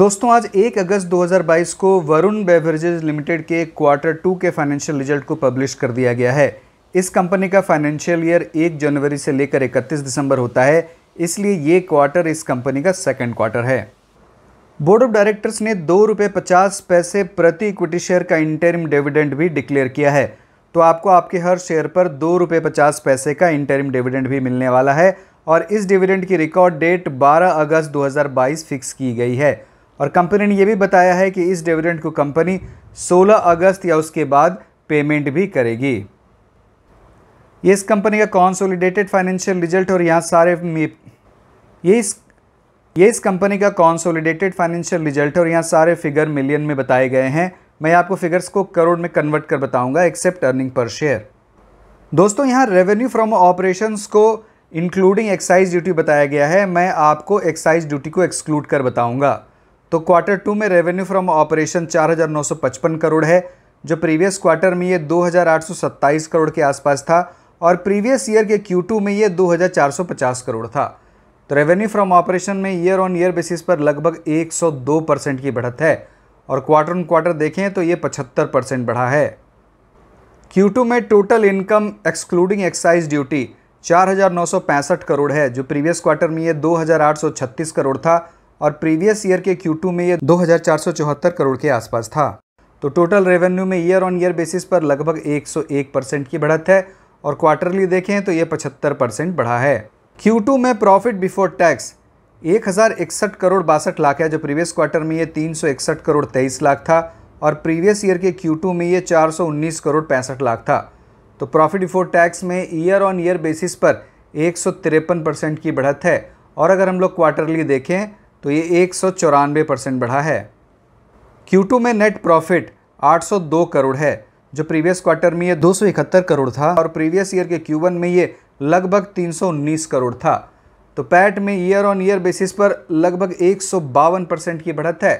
दोस्तों आज 1 अगस्त 2022 को वरुण बेवरेजेज लिमिटेड के क्वार्टर टू के फाइनेंशियल रिजल्ट को पब्लिश कर दिया गया है इस कंपनी का फाइनेंशियल ईयर 1 जनवरी से लेकर 31 दिसंबर होता है इसलिए ये क्वार्टर इस कंपनी का सेकंड क्वार्टर है बोर्ड ऑफ डायरेक्टर्स ने दो रुपये पचास पैसे प्रति इक्विटी शेयर का इंटरिम डिविडेंड भी डिक्लेयर किया है तो आपको आपके हर शेयर पर दो रुपये पचास पैसे का इंटरिम डिविडेंड भी मिलने वाला है और इस डिविडेंड की रिकॉर्ड डेट 12 अगस्त 2022 फिक्स की गई है और कंपनी ने यह भी बताया है कि इस डिविडेंड को कंपनी 16 अगस्त या उसके बाद पेमेंट भी करेगी ये इस कंपनी का कॉन्सोलिडेटेड फाइनेंशियल रिजल्ट और यहाँ सारे ये इस ये इस कंपनी का कॉन्सोलिडेटेड फाइनेंशियल रिजल्ट और यहाँ सारे फिगर मिलियन में बताए गए हैं मैं आपको फिगर्स को करोड़ में कन्वर्ट कर बताऊंगा एक्सेप्ट अर्निंग पर शेयर दोस्तों यहाँ रेवेन्यू फ्रॉम ऑपरेशंस को इंक्लूडिंग एक्साइज ड्यूटी बताया गया है मैं आपको एक्साइज ड्यूटी को एक्सक्लूड कर बताऊंगा तो क्वार्टर टू में रेवेन्यू फ्रॉम ऑपरेशन 4,955 करोड़ है जो प्रीवियस क्वार्टर में ये 2,827 करोड़ के आसपास था और प्रीवियस ईयर के टू में ये 2,450 करोड़ था तो रेवेन्यू फ्रॉम ऑपरेशन में ईयर ऑन ईयर बेसिस पर लगभग 102 परसेंट की बढ़त है और क्वार्टर ऑन क्वार्टर देखें तो ये 75 परसेंट बढ़ा है क्यू में total income excluding excise duty चार करोड़ है जो प्रीवियस क्वार्टर में ये दो करोड़ था और प्रीवियस ईयर के Q2 में ये 2474 करोड़ के आसपास था तो टोटल रेवेन्यू में ईयर ऑन ईयर बेसिस पर लगभग 101 परसेंट की बढ़त है और क्वार्टरली देखें तो ये 75 परसेंट बढ़ा है Q2 में प्रॉफिट बिफोर टैक्स एक करोड़ बासठ लाख है जो प्रीवियस क्वार्टर में ये तीन करोड़ तेईस लाख था और प्रीवियस ईयर के टू में ये उन्नीस करोड़ पैंसठ लाख था तो प्रॉफिट बिफोर टैक्स में ईयर ऑन ईयर बेसिस पर एक परसेंट की बढ़त है और अगर हम लोग क्वार्टरली देखें तो ये एक परसेंट बढ़ा है Q2 में नेट प्रॉफिट 802 करोड़ है जो प्रीवियस क्वार्टर में ये दो करोड़ था और प्रीवियस ईयर के Q1 में ये लगभग 319 करोड़ था तो पैट में ईयर ऑन ईयर बेसिस पर लगभग एक परसेंट की बढ़त है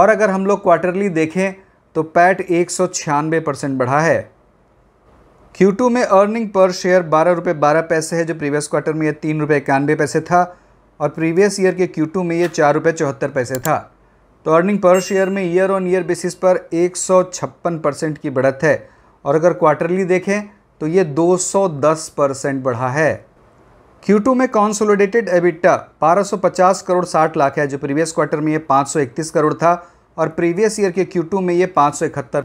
और अगर हम लोग क्वार्टरली देखें तो पैट एक परसेंट बढ़ा है Q2 में अर्निंग पर शेयर बारह रुपये बारह पैसे है जो प्रीवियस क्वार्टर में यह तीन रुपये इक्यानवे पैसे था और प्रीवियस ईयर के क्यू में ये चार रुपये चौहत्तर पैसे था तो अर्निंग पर शेयर में ईयर ऑन ईयर बेसिस पर एक परसेंट की बढ़त है और अगर क्वार्टरली देखें तो ये 210 परसेंट बढ़ा है Q2 में कॉन्सोलिडेटेड एबिटा 1250 करोड़ 60 लाख है जो प्रीवियस क्वार्टर में ये 531 करोड़ था और प्रीवियस ईयर के Q2 में ये पाँच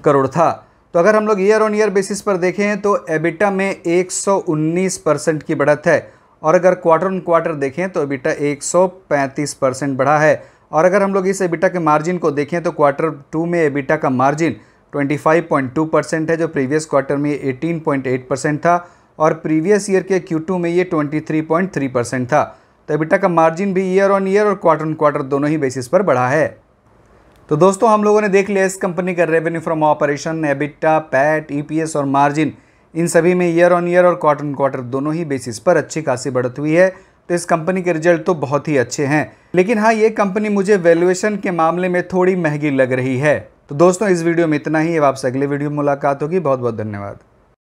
करोड़ था तो अगर हम लोग ईयर ऑन ईयर बेसिस पर देखें तो एबिटा में 119 परसेंट की बढ़त है और अगर क्वार्टर ऑन क्वार्टर देखें तो एबिटा 135 परसेंट बढ़ा है और अगर हम लोग इस एबिटा के मार्जिन को देखें तो क्वार्टर टू में एबिटा का मार्जिन 25.2 परसेंट है जो प्रीवियस क्वार्टर में 18.8 परसेंट था और प्रीवियस ईयर के Q2 में ये 23.3 परसेंट था तो एबिटा का मार्जिन भी ईयर ऑन ईयर और क्वार्टर ऑन क्वार्टर दोनों ही बेसिस पर बढ़ा है तो दोस्तों हम लोगों ने देख लिया इस कंपनी का revenue from operation EBITDA PAT ई और मार्जिन इन सभी में ईयर ऑन ईयर और क्वार्टर ऑन क्वार्टर दोनों ही बेसिस पर अच्छी खासी बढ़त हुई है तो इस कंपनी के रिजल्ट तो बहुत ही अच्छे हैं लेकिन हाँ ये कंपनी मुझे वैल्यूएशन के मामले में थोड़ी महंगी लग रही है तो दोस्तों इस वीडियो में इतना ही अब आपसे अगले वीडियो में मुलाकात होगी बहुत बहुत धन्यवाद